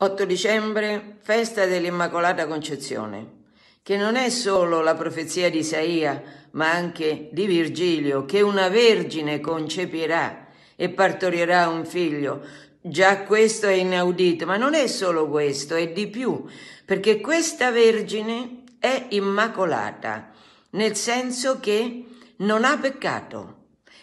8 dicembre, festa dell'Immacolata Concezione, che non è solo la profezia di Isaia, ma anche di Virgilio, che una vergine concepirà e partorirà un figlio. Già questo è inaudito, ma non è solo questo, è di più, perché questa vergine è immacolata, nel senso che non ha peccato,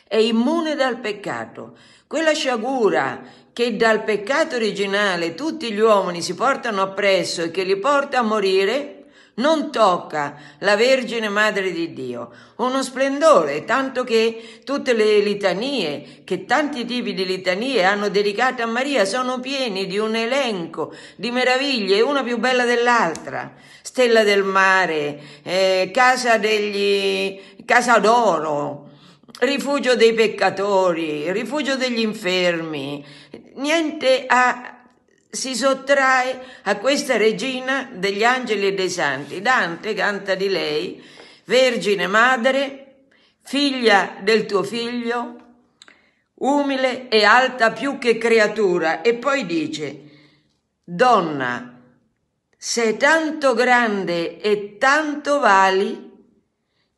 è immune dal peccato. Quella sciagura che dal peccato originale tutti gli uomini si portano appresso e che li porta a morire, non tocca la Vergine Madre di Dio. Uno splendore, tanto che tutte le litanie, che tanti tipi di litanie hanno dedicato a Maria, sono pieni di un elenco di meraviglie, una più bella dell'altra. Stella del mare, eh, casa, degli, casa d'oro, rifugio dei peccatori, rifugio degli infermi, niente a, si sottrae a questa regina degli angeli e dei santi. Dante canta di lei, Vergine Madre, figlia del tuo figlio, umile e alta più che creatura, e poi dice, Donna, sei tanto grande e tanto vali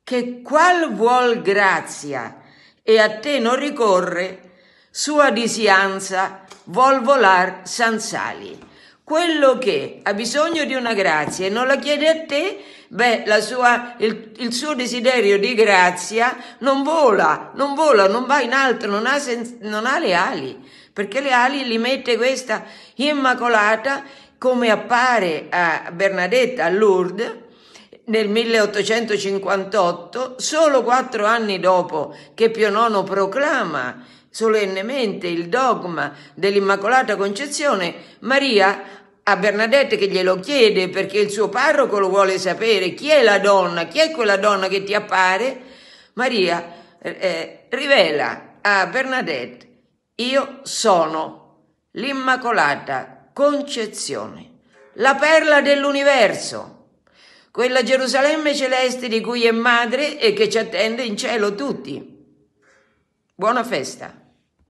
che qual vuol grazia e a te non ricorre, sua disianza vuol volar sansali. Quello che ha bisogno di una grazia e non la chiede a te, beh, la sua, il, il, suo desiderio di grazia non vola, non vola, non va in alto, non ha, sen, non ha le ali, perché le ali li mette questa immacolata come appare a Bernadetta a Lourdes nel 1858, solo quattro anni dopo che Pio IX proclama solennemente il dogma dell'Immacolata Concezione, Maria a Bernadette che glielo chiede perché il suo parroco lo vuole sapere, chi è la donna, chi è quella donna che ti appare, Maria eh, eh rivela a Bernadette, io sono l'Immacolata Concezione, la perla dell'universo quella Gerusalemme celeste di cui è madre e che ci attende in cielo tutti. Buona festa!